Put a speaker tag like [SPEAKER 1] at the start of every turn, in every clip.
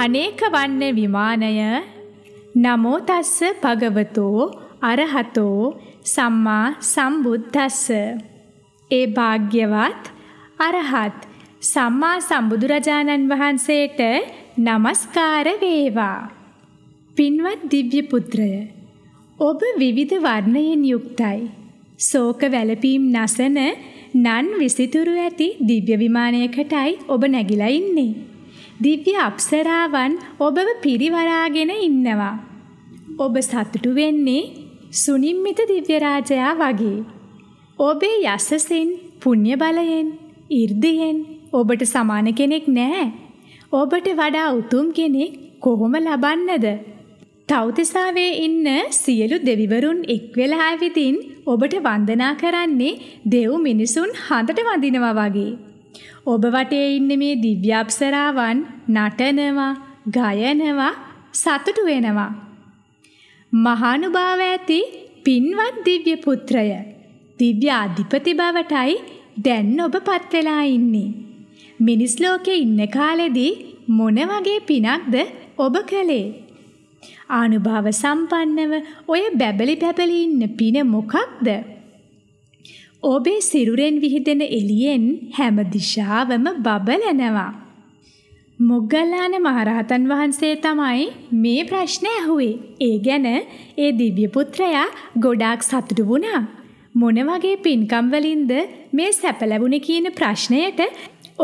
[SPEAKER 1] අනේක වන්නේ විමානය නමෝ තස්ස භගවතෝ අරහතෝ සම්මා සම්බුද්දස්ස ඒ භාග්‍යවත් අරහත් සම්මා සම්බුදුරජාණන් වහන්සේට নমස්කාර වේවා පින්වත් දිව්‍ය පුත්‍රය ඔබ විවිධ වර්ණයෙන් යුක්තයි ශෝක වැළපීම් නැසන නන් විසිතුරු ඇති දිව්‍ය විමානයකටයි ඔබ නැගිලා ඉන්නේ දිව්‍ය අප්සරාවන් ඔබව පිරිවරාගෙන ඉන්නවා. ඔබ සතුටු වෙන්නේ සුනිම්මිත දිව්‍යරාජයා වගේ. ඔබේ යසසෙන්, පුණ්‍ය බලයෙන්, 이르දීෙන් ඔබට සමාන කෙනෙක් නැහැ. ඔබට වඩා උතුම් කෙනෙක් කොහොම ලබන්නද? තවුතිසාවේ ඉන්න සියලු දෙවිවරුන් එක් වෙලා ඇවිදින් ඔබට වන්දනා කරන්නේ දෙව් මිනිසුන් හඳට වඳිනවා වගේ. ඔබ වටේ ඉන්න මේ දිව්‍යාප්සරාවන් නටනවා, ගයනවා, සතුටු වෙනවා. මහානුභාව ඇති පින්වත් දිව්‍ය පුත්‍රය දිව්‍ය අධිපති බවටයි දැන් ඔබ පත් වෙලා ඉන්නේ. මිනිස් ලෝකේ ඉන්න කාලෙදී මොන වගේ පිනක්ද ඔබ කළේ? ආනුභාව සම්පන්නව ඔය බැබලි බැබලි ඉන්න පින මොකක්ද? ඔබේ සිරුරෙන් විහිදෙන එළියෙන් හැම දිශාවම බබලනවා. මොග්ගල්ලාන මහරහතන් වහන්සේ තමයි මේ ප්‍රශ්න ඇහුවේ. ඒ ගැන ඒ දිව්‍ය පුත්‍රයා ගොඩාක් සතුටු වුණා. මොන වගේ පින්කම් වලින්ද මේ සැප ලැබුණේ කියන ප්‍රශ්නයට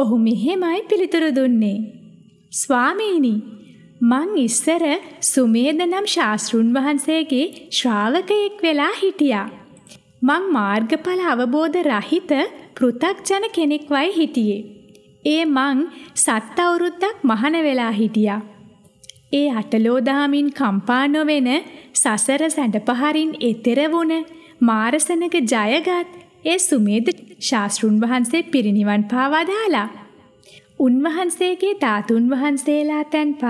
[SPEAKER 1] ඔහු මෙහෙමයි පිළිතුරු දුන්නේ. ස්වාමීනි මං ඉස්සර සුමේද නම් ශාස්ත්‍රුන් වහන්සේගේ ශ්‍රාවකයෙක් වෙලා හිටියා. මං මාර්ගඵල අවබෝධ රහිත පෘථග්ජන කෙනෙක් වයි හිටියේ. ඒ මං සත් අවුරුද්දක් මහන වෙලා හිටියා. ඒ අටලෝ දහමින් කම්පා නොවෙන සසර සැඬපහරින් එතෙර වුණ මාරසනක ජයගත් ඒ සුමේද ශාස්ත්‍රුන් වහන්සේ පිරිනිවන් පාවා දාලා. උන්වහන්සේගේ ධාතුන් වහන්සේලා තැන්පත්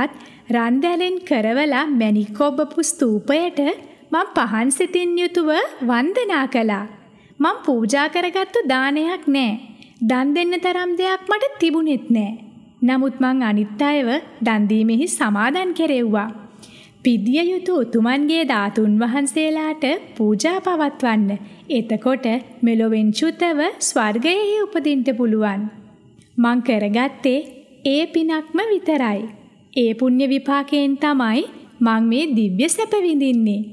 [SPEAKER 1] රන්දැලෙන් කරවලා මැණිකොබ්බපු ස්තූපයට මම පහන් සිතින් යුතුව වන්දනා කළා. මම පූජා කරගත්තු දානයක් නෑ. දන් දෙන්න තරම් දෙයක් මට තිබුණෙත් නෑ. නමුත් මං අනිත් අයව දන් දීමෙහි සමාදන් කෙරෙව්වා. පිදිය යුතු උතුමන්ගේ ධාතුන් වහන්සේලාට පූජා පවත්වන්න. එතකොට මෙලොවෙන් චුතව ස්වර්ගයෙහි උපදින්න පුළුවන්. මං කරගත්තේ ඒ පිනක්ම විතරයි. ඒ පුණ්‍ය විපාකයෙන් තමයි මං මේ දිව්‍ය සැප විඳින්නේ.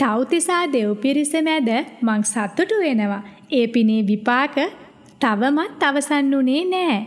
[SPEAKER 1] තවතිසා දෙව් පිරිස මැද මං සතුටු වෙනවා. ඒ පිනේ විපාක තවමත් අවසන් වුණේ නෑ.